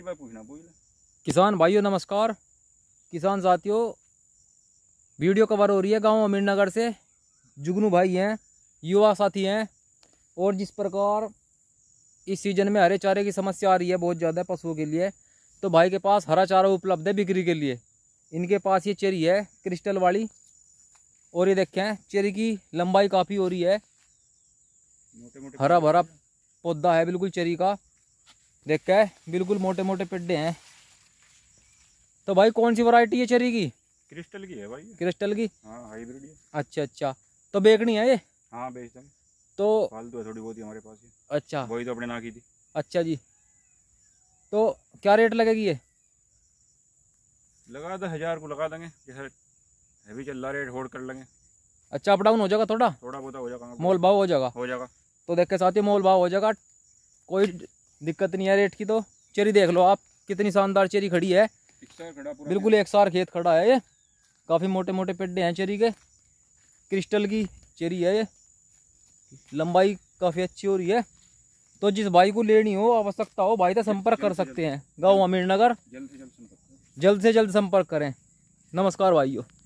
एक भाई पूछना पूछ ले किसान भाइयों नमस्कार किसान साथियों वीडियो कवर हो रही है गांव अमीरनगर से जुगनू भाई हैं युवा साथी हैं और जिस प्रकार इस सीज़न में हरे चारे की समस्या आ रही है बहुत ज़्यादा पशुओं के लिए तो भाई के पास हरा चारा उपलब्ध है बिक्री के लिए इनके पास ये चेरी है क्रिस्टल वाली और ये देखें चेरी की लंबाई काफ़ी हो रही है मोटे मोटे हरा भरा पौधा है बिल्कुल चेरी का देखा है बिल्कुल मोटे मोटे पिड्डे हैं तो भाई कौन सी वैरायटी है चेरी की क्रिस्टल की है भाई क्रिस्टल की हाइब्रिड है अच्छा अच्छा तो बेचनी है ये हाँ बेच दें तो फालतू है थोड़ी बहुत ही हमारे पास अच्छा वही तो अपने ना की थी अच्छा जी तो क्या रेट लगेगी ये लगा दो हजार को लगा देंगे हैवी चल रहा रेट होल्ड कर लेंगे अच्छा अप डाउन हो जाएगा थोड़ा थोड़ा बहुत हो जाएगा मोल भाव हो जाएगा हो जाएगा तो देख के साथ ही मोल भाव हो जाएगा कोई दिक्कत नहीं है रेट की तो चेरी देख लो आप कितनी शानदार चेरी खड़ी है बिल्कुल एक सार खेत खड़ा है ये काफ़ी मोटे मोटे पेडे हैं चेरी के क्रिस्टल की चेरी है ये लंबाई काफ़ी अच्छी हो रही है तो जिस भाई को लेनी हो आवश्यकता हो भाई तो संपर्क कर सकते हैं गाँव अमीर नगर जल्द से जल्द संपर्क करें नमस्कार भाइयों